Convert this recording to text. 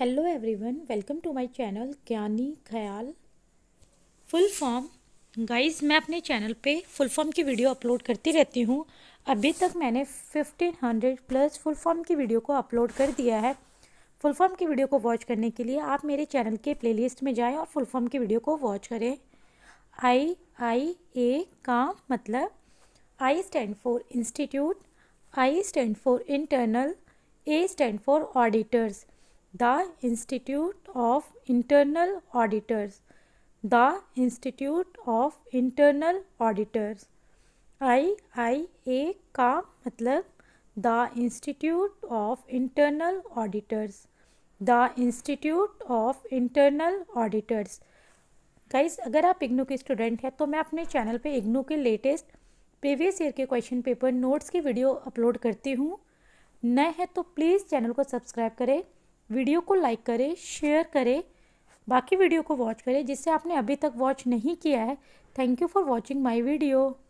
hello everyone welcome to my channel Gyani Khyal full form guys मैं अपने channel पे full form की वीडियो अपलोड करती रहती हूँ अभी तक मैंने fifteen hundred plus full form की वीडियो को अपलोड कर दिया है फुल फॉर्म की वीडियो को वॉच करने के लिए आप मेरे चैनल के प्लेलिस्ट में जाएं और फुल फॉर्म की वीडियो को वॉच करें आई आई ए का मतलब I stand for institute I stand for internal A stand for auditors the institute of internal auditors the institute of internal auditors I I A का मतलब the institute of internal auditors the institute of internal auditors guys अगर आप इग्नू के student हैं तो मैं अपने channel पे इग्नू के लेटेस्ट प्रीवियस ईयर के क्वेश्चन पेपर नोट्स की वीडियो अपलोड करती हूँ नए हैं तो प्लीज़ चैनल को सब्सक्राइब करें वीडियो को लाइक करें शेयर करें बाकी वीडियो को वॉच करें जिससे आपने अभी तक वॉच नहीं किया है thank you for watching my video